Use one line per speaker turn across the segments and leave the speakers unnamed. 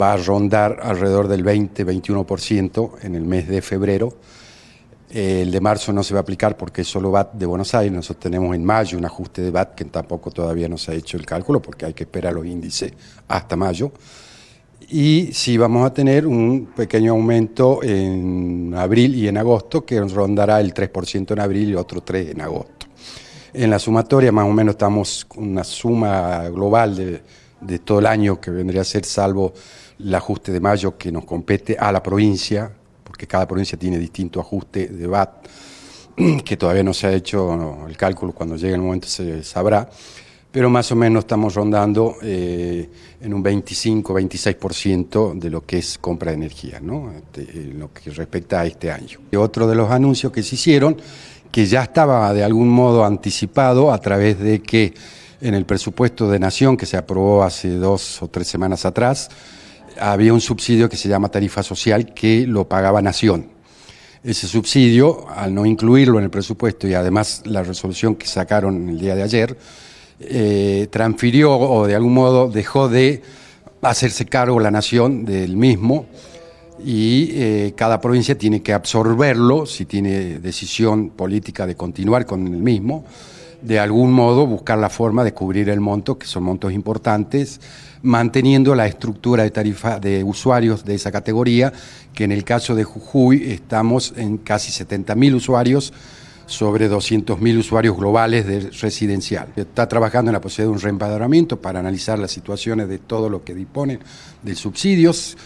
va a rondar alrededor del 20-21% en el mes de febrero. Eh, el de marzo no se va a aplicar porque es solo VAT de Buenos Aires. Nosotros tenemos en mayo un ajuste de VAT que tampoco todavía no se ha hecho el cálculo porque hay que esperar los índices hasta mayo. Y sí vamos a tener un pequeño aumento en abril y en agosto que rondará el 3% en abril y otro 3% en agosto. En la sumatoria más o menos estamos con una suma global de, de todo el año que vendría a ser salvo el ajuste de mayo que nos compete a la provincia, porque cada provincia tiene distinto ajuste de VAT, que todavía no se ha hecho el cálculo, cuando llegue el momento se sabrá, pero más o menos estamos rondando eh, en un 25-26% de lo que es compra de energía, ¿no? Este, en lo que respecta a este año. Y otro de los anuncios que se hicieron, que ya estaba de algún modo anticipado a través de que en el presupuesto de Nación que se aprobó hace dos o tres semanas atrás, había un subsidio que se llama tarifa social que lo pagaba Nación. Ese subsidio, al no incluirlo en el presupuesto y además la resolución que sacaron el día de ayer, eh, transfirió o de algún modo dejó de hacerse cargo la nación del mismo y eh, cada provincia tiene que absorberlo si tiene decisión política de continuar con el mismo de algún modo buscar la forma de cubrir el monto, que son montos importantes, manteniendo la estructura de tarifa de usuarios de esa categoría, que en el caso de Jujuy estamos en casi 70.000 usuarios sobre 200.000 usuarios globales de residencial. Está trabajando en la posibilidad de un reempadronamiento para analizar las situaciones de todo lo que disponen de subsidios.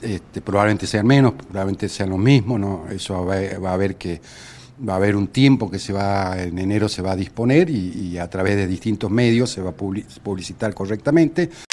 Este, probablemente sean menos, probablemente sean los mismos, ¿no? eso va a haber que va a haber un tiempo que se va, en enero se va a disponer y, y a través de distintos medios se va a publicitar correctamente.